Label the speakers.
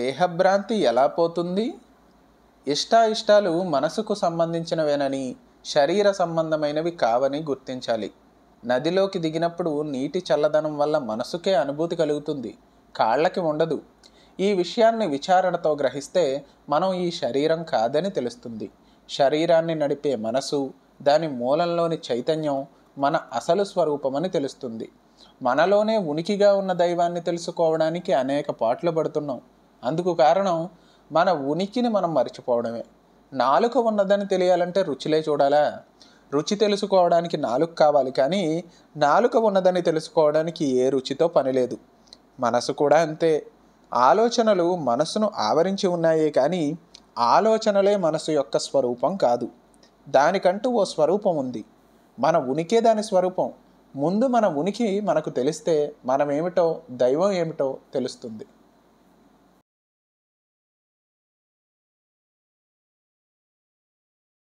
Speaker 1: దేహభ్రాంతి ఎలా పోతుంది ఇష్టాయిష్టాలు మనసుకు సంబంధించినవేనని శరీర సంబంధమైనవి కావని గుర్తించాలి నదిలోకి దిగినప్పుడు నీటి చల్లదనం వల్ల మనసుకే అనుభూతి కలుగుతుంది కాళ్ళకి ఉండదు ఈ విషయాన్ని విచారణతో గ్రహిస్తే మనం ఈ శరీరం కాదని తెలుస్తుంది శరీరాన్ని నడిపే మనసు దాని మూలంలోని చైతన్యం మన అసలు స్వరూపమని తెలుస్తుంది మనలోనే ఉనికిగా ఉన్న దైవాన్ని తెలుసుకోవడానికి అనేక పాటలు పడుతున్నాం అందుకు కారణం మన ఉనికిని మనం మర్చిపోవడమే నాలుక ఉన్నదని తెలియాలంటే రుచిలే చూడాలా రుచి తెలుసుకోవడానికి నాలుక కావాలి కానీ నాలుక ఉన్నదని తెలుసుకోవడానికి ఏ రుచితో పనిలేదు మనసు కూడా అంతే ఆలోచనలు మనసును ఆవరించి ఉన్నాయే కానీ ఆలోచనలే మనసు యొక్క స్వరూపం కాదు దానికంటూ ఓ స్వరూపం ఉంది మన ఉనికే దాని స్వరూపం ముందు మన ఉనికి మనకు తెలిస్తే మనమేమిటో దైవం ఏమిటో తెలుస్తుంది